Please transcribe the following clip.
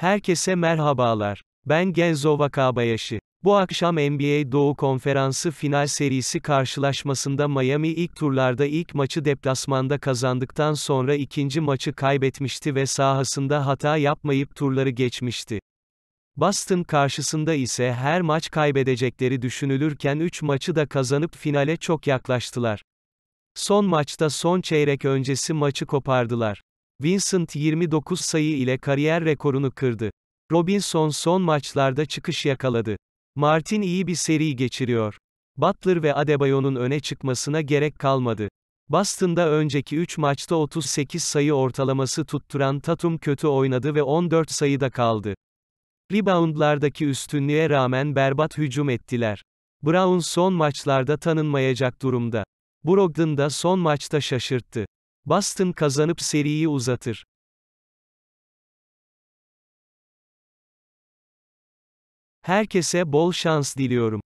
Herkese merhabalar. Ben Genzo Vakabayashi. Bu akşam NBA Doğu Konferansı final serisi karşılaşmasında Miami ilk turlarda ilk maçı deplasmanda kazandıktan sonra ikinci maçı kaybetmişti ve sahasında hata yapmayıp turları geçmişti. Boston karşısında ise her maç kaybedecekleri düşünülürken 3 maçı da kazanıp finale çok yaklaştılar. Son maçta son çeyrek öncesi maçı kopardılar. Vincent 29 sayı ile kariyer rekorunu kırdı. Robinson son maçlarda çıkış yakaladı. Martin iyi bir seri geçiriyor. Butler ve Adebayo'nun öne çıkmasına gerek kalmadı. Boston'da önceki 3 maçta 38 sayı ortalaması tutturan Tatum kötü oynadı ve 14 sayıda kaldı. Reboundlardaki üstünlüğe rağmen berbat hücum ettiler. Brown son maçlarda tanınmayacak durumda. Brogdon da son maçta şaşırttı. Boston kazanıp seriyi uzatır. Herkese bol şans diliyorum.